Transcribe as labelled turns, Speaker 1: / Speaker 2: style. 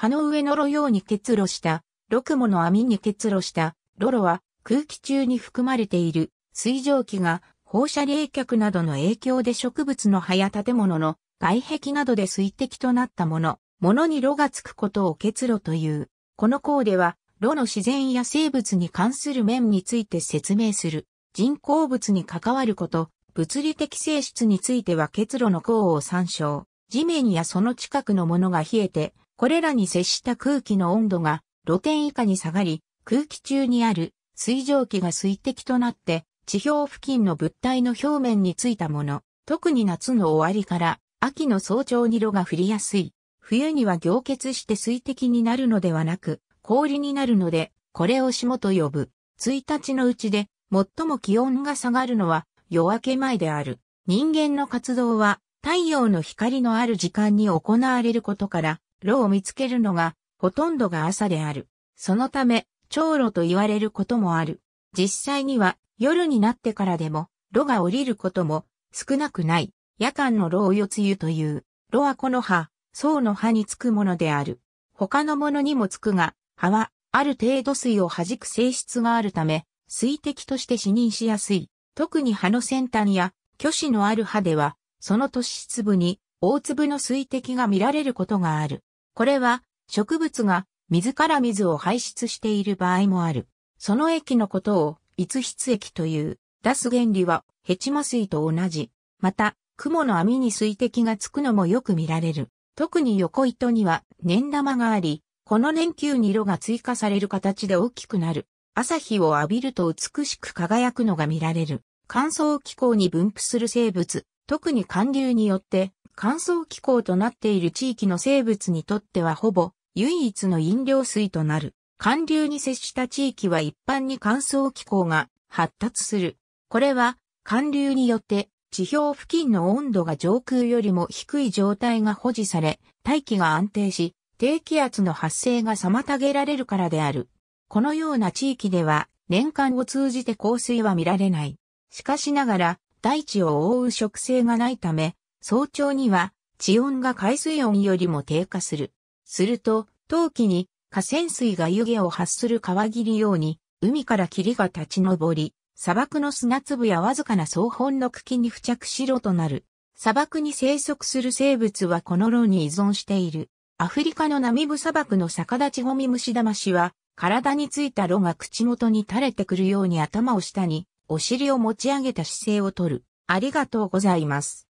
Speaker 1: 葉の上の炉用に結露した、六もの網に結露した、ロロは空気中に含まれている水蒸気が放射冷却などの影響で植物の葉や建物の外壁などで水滴となったもの、ものに炉がつくことを結露という。この項では、炉の自然や生物に関する面について説明する。人工物に関わること、物理的性質については結露の項を参照。地面やその近くのものが冷えて、これらに接した空気の温度が露点以下に下がり、空気中にある水蒸気が水滴となって、地表付近の物体の表面についたもの、特に夏の終わりから秋の早朝に色が降りやすい。冬には凝結して水滴になるのではなく、氷になるので、これを霜と呼ぶ。1日のうちで、最も気温が下がるのは夜明け前である。人間の活動は太陽の光のある時間に行われることから、炉を見つけるのが、ほとんどが朝である。そのため、長炉と言われることもある。実際には、夜になってからでも、炉が降りることも少なくない。夜間の炉を夜露という。炉はこの葉、層の葉につくものである。他のものにもつくが、葉は、ある程度水を弾く性質があるため、水滴として死認しやすい。特に葉の先端や、虚子のある葉では、その突子粒に、大粒の水滴が見られることがある。これは植物が水から水を排出している場合もある。その液のことを逸筆液という。出す原理はヘチマ水と同じ。また、雲の網に水滴がつくのもよく見られる。特に横糸には粘玉があり、この年休に色が追加される形で大きくなる。朝日を浴びると美しく輝くのが見られる。乾燥気候に分布する生物、特に寒流によって乾燥気候となっている地域の生物にとってはほぼ唯一の飲料水となる。寒流に接した地域は一般に乾燥気候が発達する。これは寒流によって地表付近の温度が上空よりも低い状態が保持され、大気が安定し、低気圧の発生が妨げられるからである。このような地域では年間を通じて降水は見られない。しかしながら大地を覆う植生がないため、早朝には地温が海水温よりも低下する。すると、冬季に河川水が湯気を発する川りように、海から霧が立ち上り、砂漠の砂粒やわずかな草本の茎に付着しろとなる。砂漠に生息する生物はこの炉に依存している。アフリカのナミブ砂漠の逆立ちゴミ虫魂しは、体についた炉が口元に垂れてくるように頭を下に、お尻を持ち上げた姿勢をとる。ありがとうございます。